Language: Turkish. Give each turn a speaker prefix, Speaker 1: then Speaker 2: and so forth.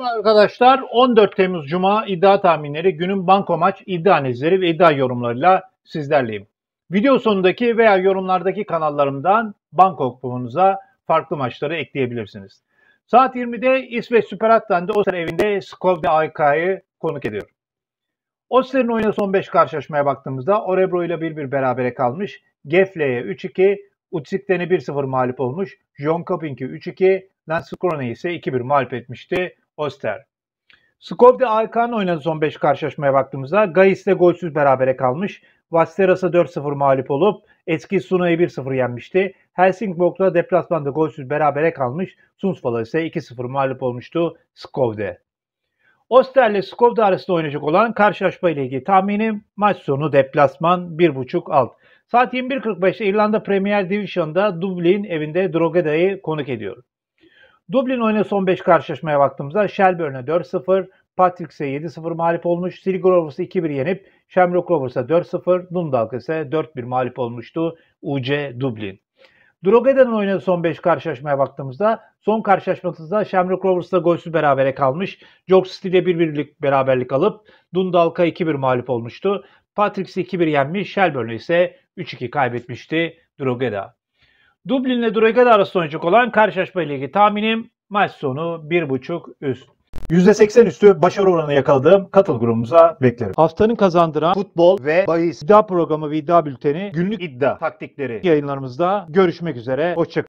Speaker 1: Merhaba arkadaşlar. 14 Temmuz Cuma iddia tahminleri günün banko maç iddia analizleri ve iddia yorumlarıyla sizlerleyim. Video sonundaki veya yorumlardaki kanallarımdan banko kuponunuza farklı maçları ekleyebilirsiniz. Saat 20'de İsveç Süper Atlan'da Oster evinde Skövde AK'yı konuk ediyor. Oster'in oynadığı son 5 karşılaşmaya baktığımızda Orebro ile 1-1 berabere kalmış. Gefle'ye 3-2, Utsikten'e 1-0 mağlup olmuş. John Kopink'i 3-2, Lance Krone'yi ise 2-1 mağlup etmişti. Oster. Skovde Alkan oynadı son 5 karşılaşmaya baktığımızda. Gayis'le golsüz berabere kalmış. Vasteras'a 4-0 mağlup olup eski Suna'yı 1-0 yenmişti. Helsingborg'da deplasmanda golsüz berabere kalmış. Sundsvall'a ise 2-0 mağlup olmuştu Skovde. Oster ile Skovde arasında oynayacak olan karşılaşma ile ilgili tahminim maç sonu deplasman 1.5 alt. Saat 21.45'te İrlanda Premier Division'da Dublin evinde Drogeda'yı konuk ediyoruz. Dublin oyuna son 5 karşılaşmaya baktığımızda Shelbourne'e 4-0, Patrick'se 7-0 mağlup olmuş. Sligo Rovers'ı 2-1 yenip Shamrock Rovers'a 4-0, Dundalk ise 4-1 mağlup olmuştu UC Dublin. Drogheda'nın oynadığı son 5 karşılaşmaya baktığımızda son karşılaşmasında Shamrock Rovers'la golsüz berabere kalmış. York City'de 1-1'lik beraberlik alıp Dundalk'a 2-1 mağlup olmuştu. Patricks 2-1 yenmiş, Shelbourne ise 3-2 kaybetmişti Drogheda. Dublin Dublin'le Drogheda arasında oynayacak olan karşılaşma ile ilgili tahminim maç sonu 1.5 üst. %80 üstü başarı oranı yakaladığım katıl grubumuza beklerim. Haftanın kazandıran futbol ve bahis iddia programı ve iddia bülteni günlük iddia taktikleri yayınlarımızda görüşmek üzere. Hoşçakalın.